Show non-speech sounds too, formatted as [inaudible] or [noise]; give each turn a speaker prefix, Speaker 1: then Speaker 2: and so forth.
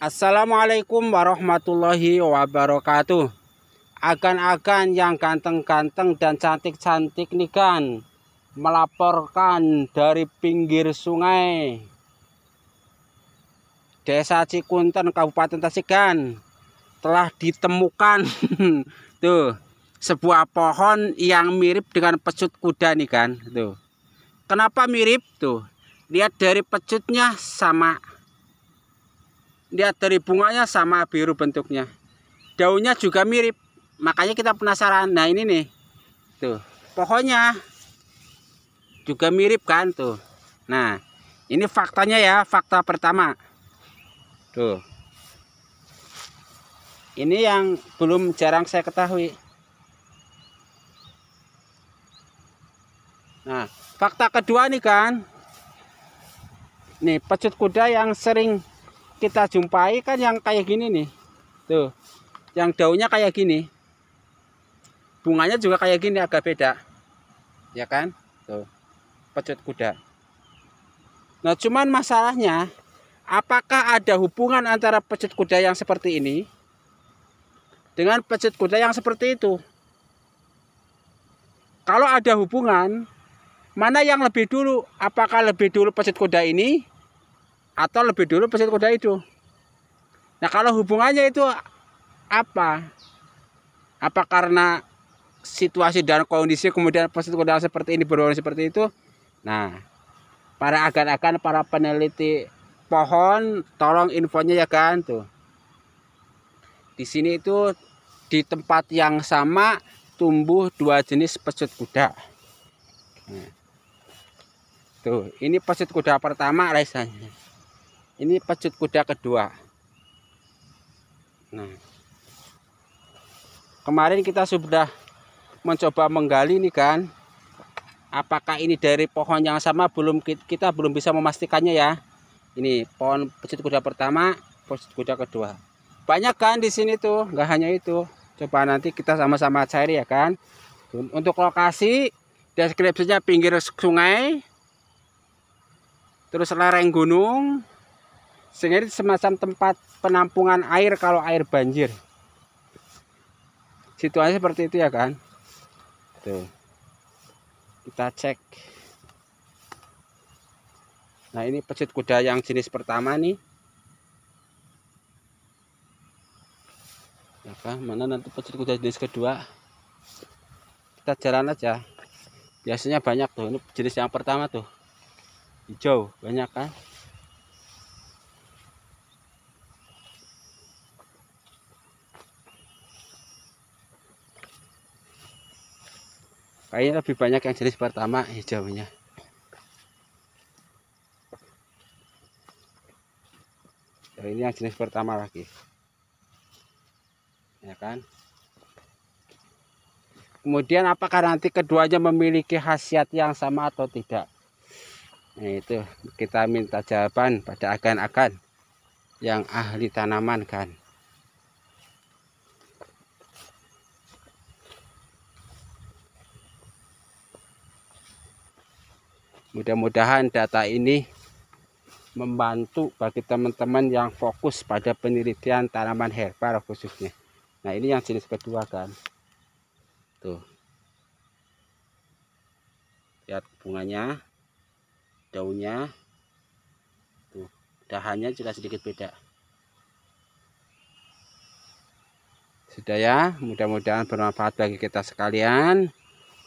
Speaker 1: Assalamualaikum warahmatullahi wabarakatuh. Akan-akan yang ganteng-ganteng dan cantik-cantik nih kan melaporkan dari pinggir sungai Desa Cikunten Kabupaten Tasikkan telah ditemukan [laughs] tuh sebuah pohon yang mirip dengan pecut kuda nih kan tuh. Kenapa mirip tuh? Lihat dari pecutnya sama lihat dari bunganya sama biru bentuknya daunnya juga mirip makanya kita penasaran nah ini nih tuh pohonnya juga mirip kan tuh nah ini faktanya ya fakta pertama tuh ini yang belum jarang saya ketahui nah fakta kedua nih kan nih pecut kuda yang sering kita jumpai kan yang kayak gini nih tuh yang daunnya kayak gini bunganya juga kayak gini agak beda ya kan tuh pecut kuda nah cuman masalahnya apakah ada hubungan antara pecut kuda yang seperti ini dengan pecut kuda yang seperti itu kalau ada hubungan mana yang lebih dulu apakah lebih dulu pecut kuda ini atau lebih dulu pesawat kuda itu. Nah kalau hubungannya itu apa? Apa karena situasi dan kondisi kemudian pesawat kuda seperti ini berwarna seperti itu? Nah para agan-agan para peneliti pohon tolong infonya ya kan tuh. Di sini itu di tempat yang sama tumbuh dua jenis pesut kuda. Nah, tuh, ini pesut kuda pertama rasanya. Ini pecut kuda kedua. Nah. Kemarin kita sudah mencoba menggali ini kan. Apakah ini dari pohon yang sama belum kita belum bisa memastikannya ya. Ini pohon pecut kuda pertama, pecut kuda kedua. Banyak kan di sini tuh, nggak hanya itu. Coba nanti kita sama-sama cari ya kan. Untuk lokasi deskripsinya pinggir sungai, terus lereng gunung, sehingga ini semacam tempat penampungan air kalau air banjir situasi seperti itu ya kan tuh kita cek nah ini pecut kuda yang jenis pertama nih Maka ya, mana nanti pecut kuda jenis kedua kita jalan aja biasanya banyak tuh ini jenis yang pertama tuh hijau banyak kan kayaknya lebih banyak yang jenis pertama hijaunya ya, ya, ini yang jenis pertama lagi ya kan kemudian apakah nanti keduanya memiliki khasiat yang sama atau tidak nah itu kita minta jawaban pada akan-akan yang ahli tanaman kan Mudah-mudahan data ini membantu bagi teman-teman yang fokus pada penelitian tanaman herbal khususnya. Nah, ini yang jenis kedua kan. Tuh. Lihat bunganya, daunnya. Tuh, dahannya juga sedikit beda. Sudah ya, mudah-mudahan bermanfaat bagi kita sekalian.